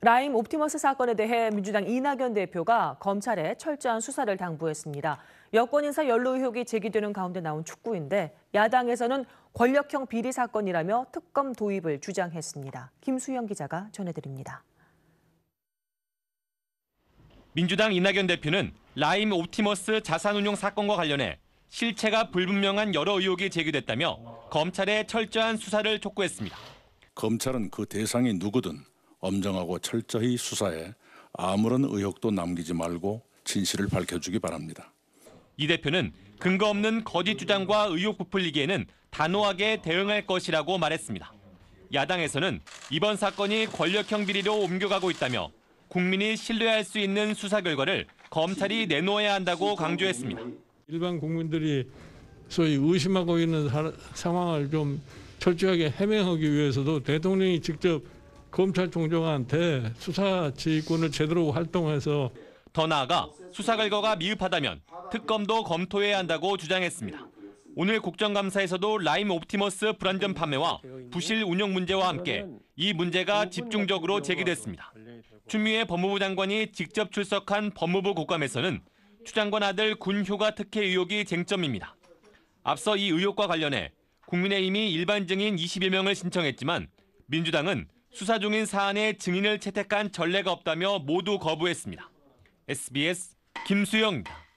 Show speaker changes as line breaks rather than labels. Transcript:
라임 옵티머스 사건에 대해 민주당 이낙연 대표가 검찰에 철저한 수사를 당부했습니다. 여권 인사 연루 의혹이 제기되는 가운데 나온 축구인데 야당에서는 권력형 비리 사건이라며 특검 도입을 주장했습니다. 김수영 기자가 전해드립니다.
민주당 이낙연 대표는 라임 옵티머스 자산운용 사건과 관련해 실체가 불분명한 여러 의혹이 제기됐다며 검찰에 철저한 수사를 촉구했습니다. 검찰은
그 대상이 누구든 엄정하고 철저히 수사해 아무런 의혹도 남기지 말고 진실을 밝혀주기 바랍니다.
이 대표는 근거 없는 거짓 주장과 의혹 부풀리기에는 단호하게 대응할 것이라고 말했습니다. 야당에서는 이번 사건이 권력형 비리로 옮겨가고 있다며 국민이 신뢰할 수 있는 수사 결과를 검찰이 내놓아야 한다고 강조했습니다.
일반 국민들이 소위 의심하고 있는 상황을 좀 철저하게 해명하기 위해서도 대통령이 직접 검찰총장한테 수사 지휘권을 제대로 활동해서
더 나아가 수사 결과가 미흡하다면 특검도 검토해야 한다고 주장했습니다. 오늘 국정감사에서도 라임 옵티머스 불안전 판매와 부실 운영 문제와 함께 이 문제가 집중적으로 제기됐습니다. 추미애 법무부 장관이 직접 출석한 법무부 국감에서는 추 장관 아들 군 휴가 특혜 의혹이 쟁점입니다. 앞서 이 의혹과 관련해 국민의힘이 일반 증인 21명을 신청했지만 민주당은 수사 중인 사안에 증인을 채택한 전례가 없다며 모두 거부했습니다. SBS 김수영입니다.